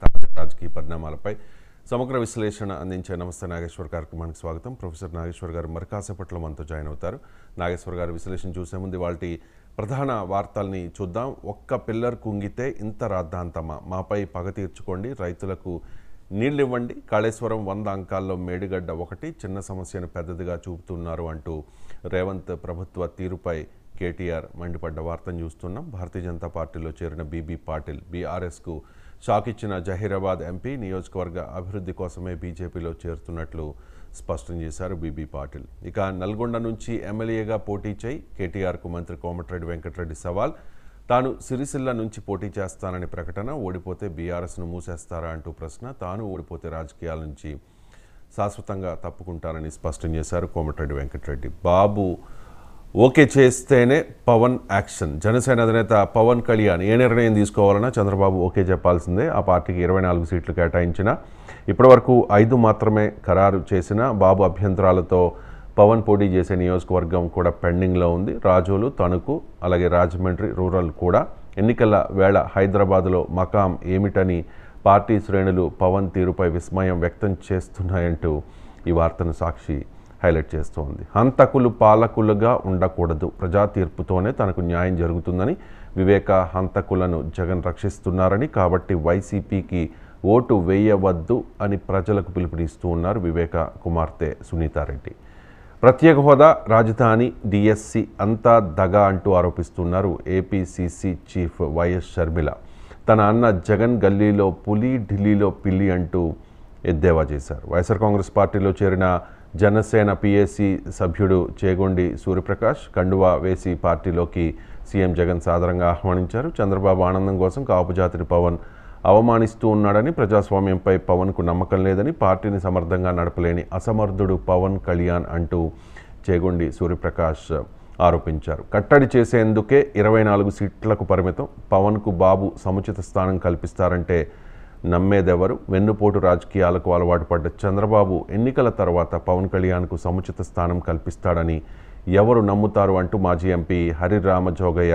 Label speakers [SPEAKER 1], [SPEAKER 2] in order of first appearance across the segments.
[SPEAKER 1] తాజా రాజకీయ పరిణామాలపై సమగ్ర విశ్లేషణ అందించే నమస్తే నాగేశ్వర్ కార్యక్రమానికి స్వాగతం ప్రొఫెసర్ నాగేశ్వర్ గారు మరికాసేపట్లో మనతో జాయిన్ అవుతారు నాగేశ్వర్ గారు విశ్లేషణ చూసే ముందు వాళ్ళ ప్రధాన వార్తల్ని చూద్దాం ఒక్క పిల్లర్ కుంగితే ఇంత రాద్ధాంతమా మాపై పగ తీర్చుకోండి రైతులకు నీళ్ళు ఇవ్వండి కాళేశ్వరం వంద అంకాల్లో మేడిగడ్డ ఒకటి చిన్న సమస్యను పెద్దదిగా చూపుతున్నారు అంటూ రేవంత్ ప్రభుత్వ తీరుపై కేటీఆర్ మండిపడ్డ వార్తను చూస్తున్నాం భారతీయ జనతా పార్టీలో చేరిన బీబీ పాటిల్ బీఆర్ఎస్కు షాక్ ఇచ్చిన జహీరాబాద్ ఎంపీ నియోజకవర్గ అభివృద్ధి కోసమే బీజేపీలో చేరుతున్నట్లు స్పష్టం చేశారు బీబీ పాటిల్ ఇక నల్గొండ నుంచి ఎమ్మెల్యేగా పోటీ చేయి కేటీఆర్కు మంత్రి కోమటిరెడ్డి వెంకటరెడ్డి సవాల్ తాను సిరిసిల్ల నుంచి పోటీ చేస్తానని ప్రకటన ఓడిపోతే బీఆర్ఎస్ను మూసేస్తారా అంటూ ప్రశ్న తాను ఓడిపోతే రాజకీయాల నుంచి శాశ్వతంగా తప్పుకుంటానని స్పష్టం చేశారు కోమటిరెడ్డి వెంకటరెడ్డి బాబు ఓకే చేస్తేనే పవన్ యాక్షన్ జనసేన అధినేత పవన్ కళ్యాణ్ ఏ నిర్ణయం తీసుకోవాలన్నా చంద్రబాబు ఓకే చెప్పాల్సిందే ఆ పార్టీకి ఇరవై నాలుగు సీట్లు కేటాయించిన ఇప్పటివరకు ఐదు మాత్రమే ఖరారు చేసిన బాబు అభ్యంతరాలతో పవన్ పోటీ చేసే నియోజకవర్గం కూడా పెండింగ్లో ఉంది రాజోలు తణుకు అలాగే రాజమండ్రి రూరల్ కూడా ఎన్నికల వేళ హైదరాబాద్లో మకాం ఏమిటని పార్టీ శ్రేణులు పవన్ తీరుపై విస్మయం వ్యక్తం చేస్తున్నాయంటూ ఈ వార్తను సాక్షి హైలైట్ చేస్తోంది హంతకులు పాలకులుగా ఉండకూడదు ప్రజా తీర్పుతోనే తనకు న్యాయం జరుగుతుందని వివేక హంతకులను జగన్ రక్షిస్తున్నారని కాబట్టి వైసీపీకి ఓటు వేయవద్దు అని ప్రజలకు పిలుపునిస్తూ ఉన్నారు వివేక కుమార్తె సునీతారెడ్డి ప్రత్యేక హోదా రాజధాని డిఎస్సి అంతా దగ అంటూ ఆరోపిస్తున్నారు ఏపీసీసీ చీఫ్ వైఎస్ షర్మిల తన అన్న జగన్ గల్లీలో పులి ఢిల్లీలో పిల్లి అంటూ ఎద్దేవా చేశారు వైఎస్ఆర్ కాంగ్రెస్ పార్టీలో చేరిన జనసేన పిఎస్సి సభ్యుడు చేగొండి సూర్యప్రకాష్ కండువా వేసి పార్టీలోకి సీఎం జగన్ సాదరంగా ఆహ్వానించారు చంద్రబాబు ఆనందం కోసం కాపు పవన్ అవమానిస్తూ ఉన్నాడని ప్రజాస్వామ్యంపై పవన్కు నమ్మకం లేదని పార్టీని సమర్థంగా నడపలేని అసమర్థుడు పవన్ కళ్యాణ్ అంటూ చేగొండి సూర్యప్రకాష్ ఆరోపించారు కట్టడి చేసేందుకే ఇరవై నాలుగు సీట్లకు పరిమితం పవన్కు బాబు సముచిత స్థానం కల్పిస్తారంటే నమ్మేదెవరు వెన్నుపోటు రాజకీయాలకు అలవాటు పడ్డ చంద్రబాబు ఎన్నికల తర్వాత పవన్ కళ్యాణ్కు సముచిత స్థానం కల్పిస్తాడని ఎవరు నమ్ముతారు అంటూ మాజీ ఎంపీ హరిరామ జోగయ్య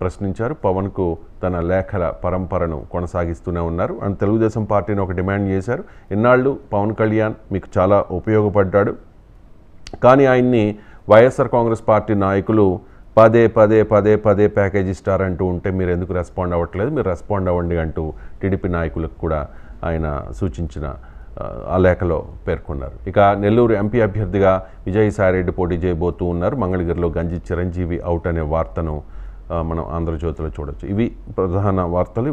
[SPEAKER 1] ప్రశ్నించారు పవన్కు తన లేఖల పరంపరను కొనసాగిస్తూనే ఉన్నారు అండ్ తెలుగుదేశం పార్టీని ఒక డిమాండ్ చేశారు ఇన్నాళ్ళు పవన్ కళ్యాణ్ మీకు చాలా ఉపయోగపడ్డాడు కానీ ఆయన్ని వైఎస్ఆర్ కాంగ్రెస్ పార్టీ నాయకులు పదే పదే పదే పదే ప్యాకేజ్ ఇస్టార్ అంటూ ఉంటే మీరు ఎందుకు రెస్పాండ్ అవ్వట్లేదు మీరు రెస్పాండ్ అవ్వండి అంటూ టీడీపీ నాయకులకు కూడా ఆయన సూచించిన ఆ లేఖలో పేర్కొన్నారు ఇక నెల్లూరు ఎంపీ అభ్యర్థిగా విజయసాయిరెడ్డి పోటీ చేయబోతూ ఉన్నారు మంగళగిరిలో గంజి చిరంజీవి అవుట్ అనే వార్తను మనం ఆంధ్రజ్యోతిలో చూడొచ్చు ఇవి ప్రధాన వార్తలు